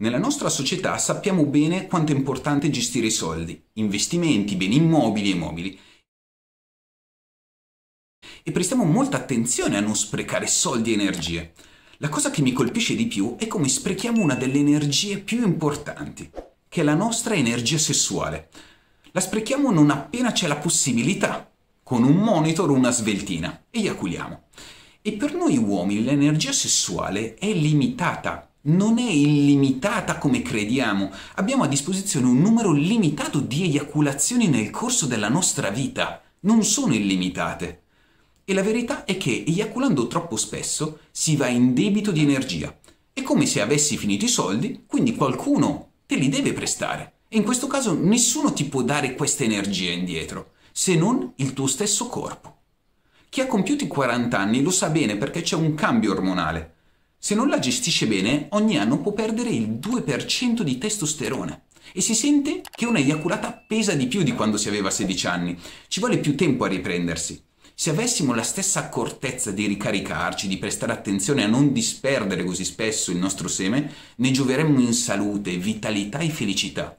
Nella nostra società sappiamo bene quanto è importante gestire i soldi, investimenti, beni immobili e mobili. E prestiamo molta attenzione a non sprecare soldi e energie. La cosa che mi colpisce di più è come sprechiamo una delle energie più importanti, che è la nostra energia sessuale. La sprechiamo non appena c'è la possibilità, con un monitor o una sveltina, e iaculiamo. E per noi uomini l'energia sessuale è limitata non è illimitata come crediamo. Abbiamo a disposizione un numero limitato di eiaculazioni nel corso della nostra vita. Non sono illimitate. E la verità è che eiaculando troppo spesso si va in debito di energia. È come se avessi finito i soldi, quindi qualcuno te li deve prestare. E in questo caso nessuno ti può dare questa energia indietro, se non il tuo stesso corpo. Chi ha compiuto i 40 anni lo sa bene perché c'è un cambio ormonale. Se non la gestisce bene, ogni anno può perdere il 2% di testosterone e si sente che una eiaculata pesa di più di quando si aveva 16 anni. Ci vuole più tempo a riprendersi. Se avessimo la stessa accortezza di ricaricarci, di prestare attenzione a non disperdere così spesso il nostro seme, ne gioveremmo in salute, vitalità e felicità.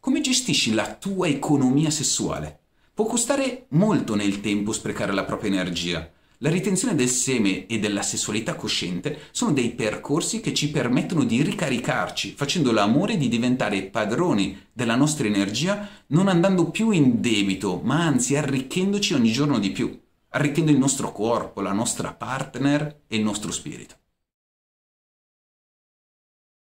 Come gestisci la tua economia sessuale? Può costare molto nel tempo sprecare la propria energia, la ritenzione del seme e della sessualità cosciente sono dei percorsi che ci permettono di ricaricarci, facendo l'amore di diventare padroni della nostra energia, non andando più in debito, ma anzi arricchendoci ogni giorno di più, arricchendo il nostro corpo, la nostra partner e il nostro spirito.